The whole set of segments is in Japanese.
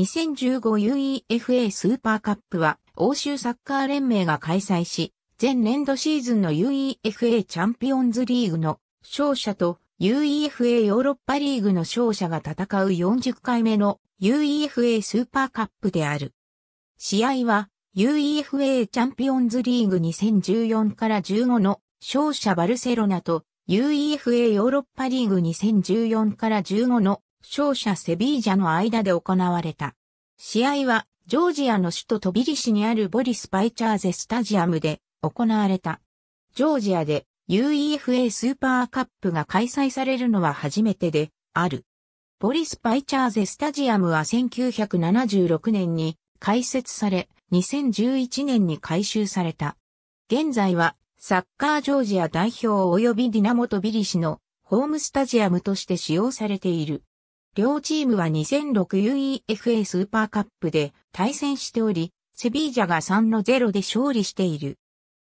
2015UEFA スーパーカップは欧州サッカー連盟が開催し、前年度シーズンの UEFA チャンピオンズリーグの勝者と UEFA ヨーロッパリーグの勝者が戦う40回目の UEFA スーパーカップである。試合は UEFA チャンピオンズリーグ2014から15の勝者バルセロナと UEFA ヨーロッパリーグ2014から15の勝者セビージャの間で行われた。試合は、ジョージアの首都トビリシにあるボリス・パイチャーゼスタジアムで行われた。ジョージアで UEFA スーパーカップが開催されるのは初めてである。ボリス・パイチャーゼスタジアムは1976年に開設され、2011年に改修された。現在はサッカージョージア代表及びディナモトビリシのホームスタジアムとして使用されている。両チームは 2006UEFA スーパーカップで対戦しており、セビージャが3の0で勝利している。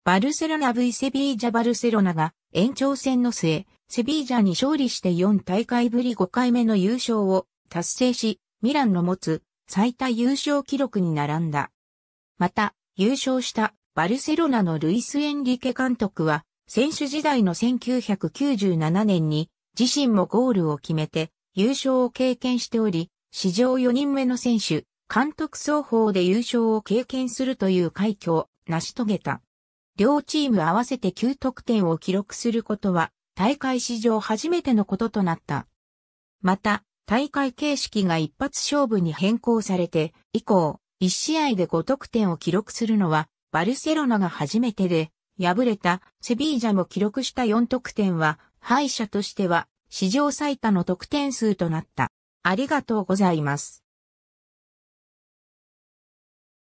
バルセロナ V セビージャバルセロナが延長戦の末、セビージャに勝利して4大会ぶり5回目の優勝を達成し、ミランの持つ最多優勝記録に並んだ。また、優勝したバルセロナのルイス・エンリケ監督は、選手時代の1997年に自身もゴールを決めて優勝を経験しており、史上4人目の選手、監督双方で優勝を経験するという快挙を成し遂げた。両チーム合わせて9得点を記録することは、大会史上初めてのこととなった。また、大会形式が一発勝負に変更されて、以降、1試合で5得点を記録するのは、バルセロナが初めてで、敗れたセビージャも記録した4得点は、敗者としては史上最多の得点数となった。ありがとうございます。